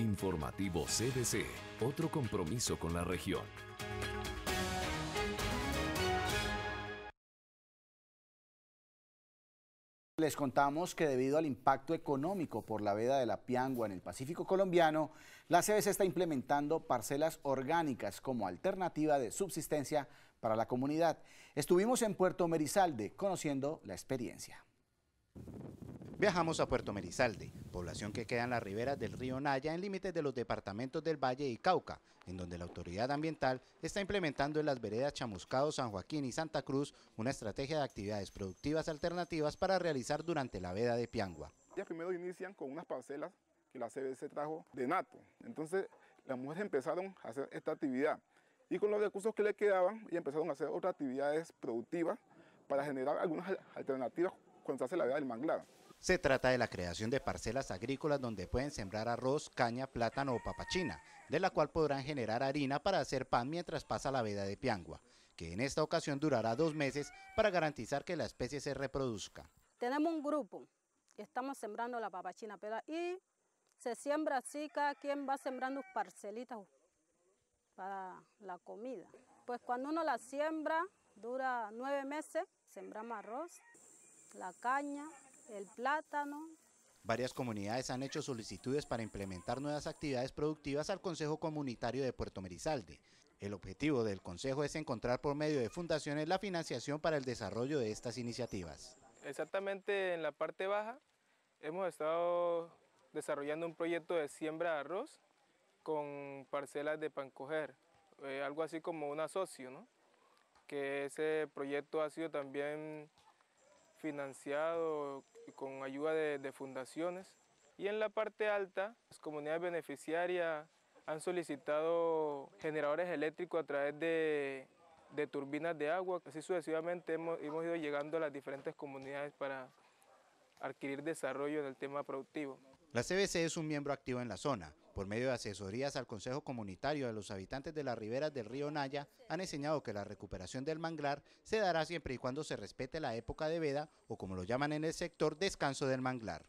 Informativo CDC, otro compromiso con la región. Les contamos que debido al impacto económico por la veda de la piangua en el Pacífico colombiano, la CDC está implementando parcelas orgánicas como alternativa de subsistencia para la comunidad. Estuvimos en Puerto Merizalde conociendo la experiencia. Viajamos a Puerto Merizalde, población que queda en las riberas del río Naya en límites de los departamentos del Valle y Cauca, en donde la autoridad ambiental está implementando en las veredas Chamuscado, San Joaquín y Santa Cruz una estrategia de actividades productivas alternativas para realizar durante la veda de Piangua. Ya primero inician con unas parcelas que la CBC trajo de Nato. Entonces las mujeres empezaron a hacer esta actividad y con los recursos que le quedaban y empezaron a hacer otras actividades productivas para generar algunas alternativas cuando se hace la veda del manglar. Se trata de la creación de parcelas agrícolas donde pueden sembrar arroz, caña, plátano o papachina, de la cual podrán generar harina para hacer pan mientras pasa la veda de piangua, que en esta ocasión durará dos meses para garantizar que la especie se reproduzca. Tenemos un grupo y estamos sembrando la papachina, pero y se siembra así, cada quien va sembrando parcelitas para la comida. Pues cuando uno la siembra, dura nueve meses, sembramos arroz, la caña, el plátano. Varias comunidades han hecho solicitudes para implementar nuevas actividades productivas al Consejo Comunitario de Puerto Merizalde. El objetivo del Consejo es encontrar por medio de fundaciones la financiación para el desarrollo de estas iniciativas. Exactamente en la parte baja hemos estado desarrollando un proyecto de siembra de arroz con parcelas de pancoger, eh, algo así como un asocio, ¿no? que ese proyecto ha sido también financiado con ayuda de, fundaciones. Y en la parte alta, las comunidades beneficiarias han solicitado generadores eléctricos a través de, turbinas de agua. Así sucesivamente hemos, hemos, ido llegando a las diferentes comunidades para adquirir desarrollo en el tema productivo. La CBC es un miembro activo en la zona, por medio de asesorías al Consejo Comunitario de los habitantes de las riberas del río Naya, han enseñado que la recuperación del manglar se dará siempre y cuando se respete la época de veda o como lo llaman en el sector, descanso del manglar.